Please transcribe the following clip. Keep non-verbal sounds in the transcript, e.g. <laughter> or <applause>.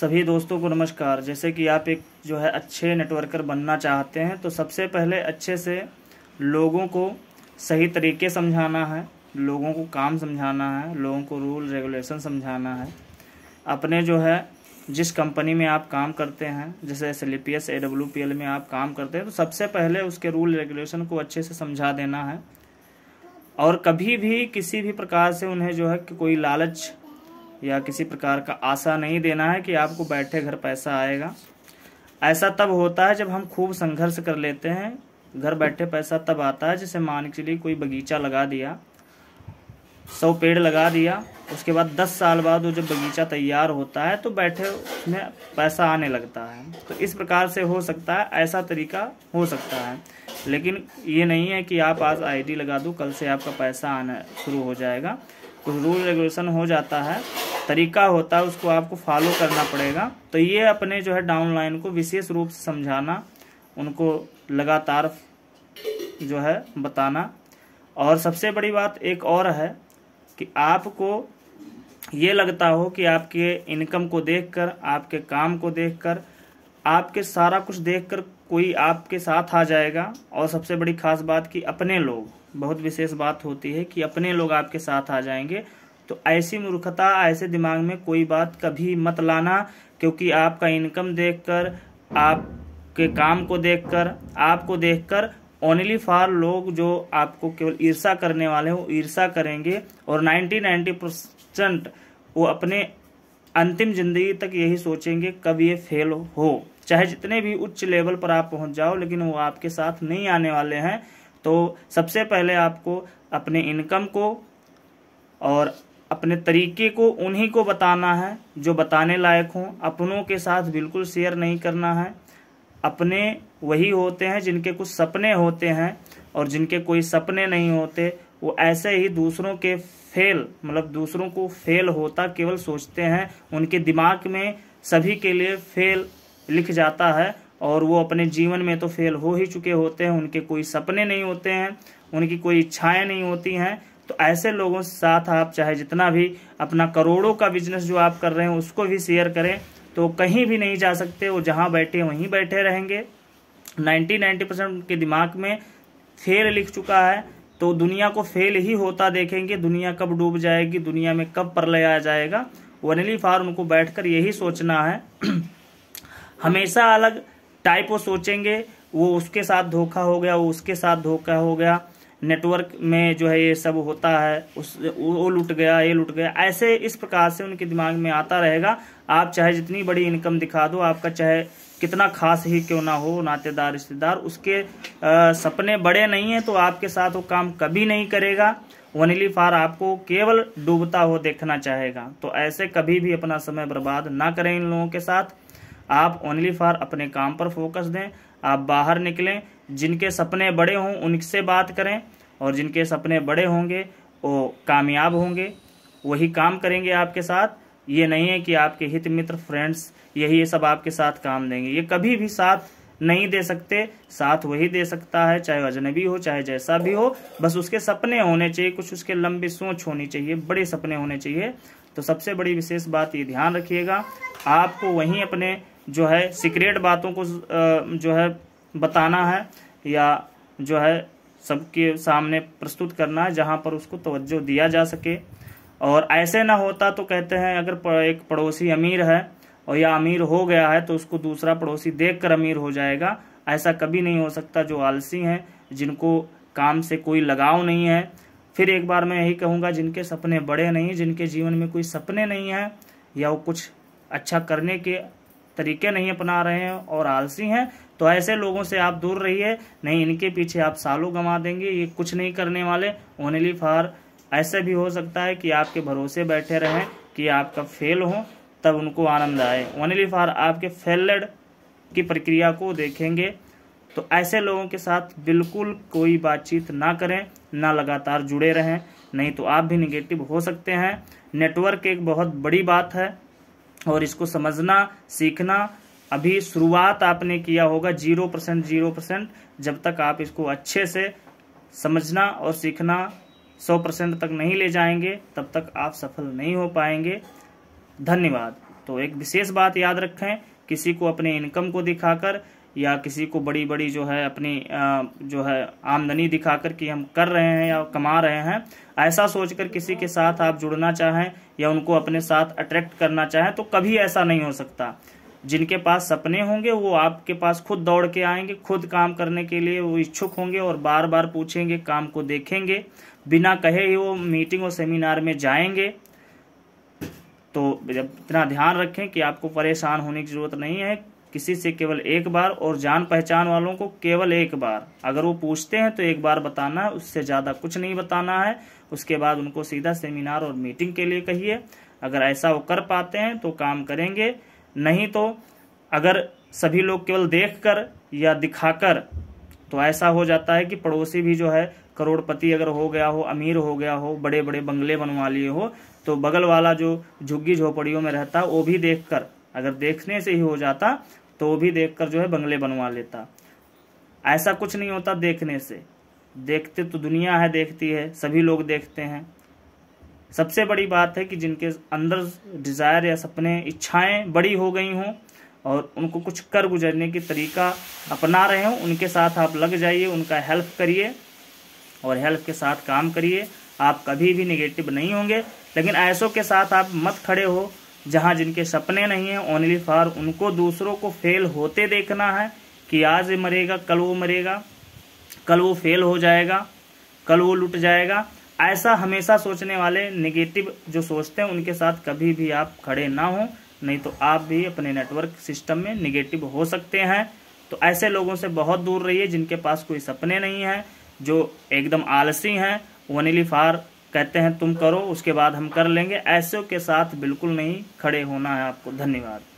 सभी दोस्तों को नमस्कार जैसे कि आप एक जो है अच्छे नेटवर्कर बनना चाहते हैं तो सबसे पहले अच्छे से लोगों को सही तरीके समझाना है लोगों को काम समझाना है लोगों को रूल रेगुलेशन समझाना है अपने जो है जिस कंपनी में आप काम करते हैं जैसे S L P S A W P L में आप काम करते हैं तो सबसे पहले उसके रूल रेगुलेशन को अच्छे से समझा देना है और कभी भी किसी भी प्रकार से उन्हें जो है कि कोई लालच या किसी प्रकार का आशा नहीं देना है कि आपको बैठे घर पैसा आएगा ऐसा तब होता है जब हम खूब संघर्ष कर लेते हैं घर बैठे पैसा तब आता है जैसे मान के लिए कोई बगीचा लगा दिया सौ पेड़ लगा दिया उसके बाद दस साल बाद वो जब बगीचा तैयार होता है तो बैठे उसमें पैसा आने लगता है तो इस प्रकार से हो सकता है ऐसा तरीका हो सकता है लेकिन ये नहीं है कि आप आज आईडी लगा दो कल से आपका पैसा आना शुरू हो जाएगा कुछ रूल रेगुलेशन हो जाता है तरीका होता है उसको आपको फॉलो करना पड़ेगा तो ये अपने जो है डाउनलाइन को विशेष रूप से समझाना उनको लगातार जो है बताना और सबसे बड़ी बात एक और है कि आपको ये लगता हो कि आपके इनकम को देखकर आपके काम को देखकर आपके सारा कुछ देखकर कोई आपके साथ आ जाएगा और सबसे बड़ी खास बात कि अपने लोग बहुत विशेष बात होती है कि अपने लोग आपके साथ आ जाएंगे तो ऐसी मूर्खता ऐसे दिमाग में कोई बात कभी मत लाना क्योंकि आपका इनकम देखकर आपके काम को देखकर आपको देखकर ओनली फॉर लोग जो आपको केवल ईर्षा करने वाले हैं वो ईर्षा करेंगे और नाइन्टी नाइन्टी परसेंट वो अपने अंतिम जिंदगी तक यही सोचेंगे कब ये फेल हो चाहे जितने भी उच्च लेवल पर आप पहुंच जाओ लेकिन वो आपके साथ नहीं आने वाले हैं तो सबसे पहले आपको अपने इनकम को और अपने तरीके को उन्हीं को बताना है जो बताने लायक हों अपनों के साथ बिल्कुल शेयर नहीं करना है अपने वही होते हैं जिनके कुछ सपने होते हैं और जिनके कोई सपने नहीं होते वो ऐसे ही दूसरों के फेल मतलब दूसरों को फेल होता केवल सोचते हैं उनके दिमाग में सभी के लिए फेल लिख जाता है और वो अपने जीवन में तो फेल हो ही चुके होते हैं उनके कोई सपने नहीं होते हैं उनकी कोई इच्छाएं नहीं होती हैं तो ऐसे लोगों के साथ आप चाहे जितना भी अपना करोड़ों का बिजनेस जो आप कर रहे हैं उसको भी शेयर करें तो कहीं भी नहीं जा सकते वो जहाँ बैठे वहीं बैठे रहेंगे नाइन्टी 90 परसेंट उनके दिमाग में फेल लिख चुका है तो दुनिया को फेल ही होता देखेंगे दुनिया कब डूब जाएगी दुनिया में कब पर आ जाएगा वनली फार उनको बैठ यही सोचना है <clears throat> हमेशा अलग टाइप वो सोचेंगे वो उसके साथ धोखा हो गया वो उसके साथ धोखा हो गया नेटवर्क में जो है ये सब होता है उस वो लूट गया ये लूट गया ऐसे इस प्रकार से उनके दिमाग में आता रहेगा आप चाहे जितनी बड़ी इनकम दिखा दो आपका चाहे कितना खास ही क्यों ना हो नातेदार रिश्तेदार उसके आ, सपने बड़े नहीं हैं तो आपके साथ वो काम कभी नहीं करेगा वनीली फार आपको केवल डूबता हो देखना चाहेगा तो ऐसे कभी भी अपना समय बर्बाद ना करें इन लोगों के साथ आप ओनली फार अपने काम पर फोकस दें आप बाहर निकलें जिनके सपने बड़े हों उनसे बात करें और जिनके सपने बड़े होंगे वो कामयाब होंगे वही काम करेंगे आपके साथ ये नहीं है कि आपके हित मित्र फ्रेंड्स यही ये सब आपके साथ काम देंगे ये कभी भी साथ नहीं दे सकते साथ वही दे सकता है चाहे अजनबी हो चाहे जैसा भी हो बस उसके सपने होने चाहिए कुछ उसके लंबी सोच होनी चाहिए बड़े सपने होने चाहिए तो सबसे बड़ी विशेष बात ये ध्यान रखिएगा आपको वहीं अपने जो है सीक्रेट बातों को जो है बताना है या जो है सबके सामने प्रस्तुत करना है जहाँ पर उसको तवज्जो दिया जा सके और ऐसे ना होता तो कहते हैं अगर एक पड़ोसी अमीर है और या अमीर हो गया है तो उसको दूसरा पड़ोसी देखकर अमीर हो जाएगा ऐसा कभी नहीं हो सकता जो आलसी हैं जिनको काम से कोई लगाव नहीं है फिर एक बार मैं यही कहूँगा जिनके सपने बड़े नहीं जिनके जीवन में कोई सपने नहीं हैं या वो कुछ अच्छा करने के तरीके नहीं अपना रहे हैं और आलसी हैं तो ऐसे लोगों से आप दूर रहिए नहीं इनके पीछे आप सालों गंवा देंगे ये कुछ नहीं करने वाले ओनली फॉर ऐसे भी हो सकता है कि आपके भरोसे बैठे रहें कि आपका फेल हो तब उनको आनंद आए ओनली फॉर आपके फेलड की प्रक्रिया को देखेंगे तो ऐसे लोगों के साथ बिल्कुल कोई बातचीत ना करें ना लगातार जुड़े रहें नहीं तो आप भी निगेटिव हो सकते हैं नेटवर्क एक बहुत बड़ी बात है और इसको समझना सीखना अभी शुरुआत आपने किया होगा जीरो परसेंट जीरो परसेंट जब तक आप इसको अच्छे से समझना और सीखना सौ परसेंट तक नहीं ले जाएंगे तब तक आप सफल नहीं हो पाएंगे धन्यवाद तो एक विशेष बात याद रखें किसी को अपने इनकम को दिखाकर या किसी को बड़ी बड़ी जो है अपनी जो है आमदनी दिखा कर कि हम कर रहे हैं या कमा रहे हैं ऐसा सोचकर किसी के साथ आप जुड़ना चाहें या उनको अपने साथ अट्रैक्ट करना चाहें तो कभी ऐसा नहीं हो सकता जिनके पास सपने होंगे वो आपके पास खुद दौड़ के आएंगे खुद काम करने के लिए वो इच्छुक होंगे और बार बार पूछेंगे काम को देखेंगे बिना कहे ही वो मीटिंग और सेमिनार में जाएंगे तो जब इतना ध्यान रखें कि आपको परेशान होने की ज़रूरत नहीं है किसी से केवल एक बार और जान पहचान वालों को केवल एक बार अगर वो पूछते हैं तो एक बार बताना है उससे ज़्यादा कुछ नहीं बताना है उसके बाद उनको सीधा सेमिनार और मीटिंग के लिए कहिए अगर ऐसा वो कर पाते हैं तो काम करेंगे नहीं तो अगर सभी लोग केवल देख कर या दिखाकर तो ऐसा हो जाता है कि पड़ोसी भी जो है करोड़पति अगर हो गया हो अमीर हो गया हो बड़े बड़े बंगले बनवा लिए हो तो बगल वाला जो झुग्गी झोपड़ियों में रहता है वो भी देखकर अगर देखने से ही हो जाता तो भी देखकर जो है बंगले बनवा लेता ऐसा कुछ नहीं होता देखने से देखते तो दुनिया है देखती है सभी लोग देखते हैं सबसे बड़ी बात है कि जिनके अंदर डिज़ायर या सपने इच्छाएं बड़ी हो गई हों और उनको कुछ कर गुजरने की तरीका अपना रहे हों उनके साथ आप लग जाइए उनका हेल्प करिए और हेल्प के साथ काम करिए आप कभी भी निगेटिव नहीं होंगे लेकिन ऐसों के साथ आप मत खड़े हो जहां जिनके सपने नहीं हैं ओनली फॉर उनको दूसरों को फेल होते देखना है कि आज मरेगा कल वो मरेगा कल वो फेल हो जाएगा कल वो लुट जाएगा ऐसा हमेशा सोचने वाले निगेटिव जो सोचते हैं उनके साथ कभी भी आप खड़े ना हों नहीं तो आप भी अपने नेटवर्क सिस्टम में निगेटिव हो सकते हैं तो ऐसे लोगों से बहुत दूर रहिए जिनके पास कोई सपने नहीं हैं जो एकदम आलसी हैं ओनली फार कहते हैं तुम करो उसके बाद हम कर लेंगे ऐसे के साथ बिल्कुल नहीं खड़े होना है आपको धन्यवाद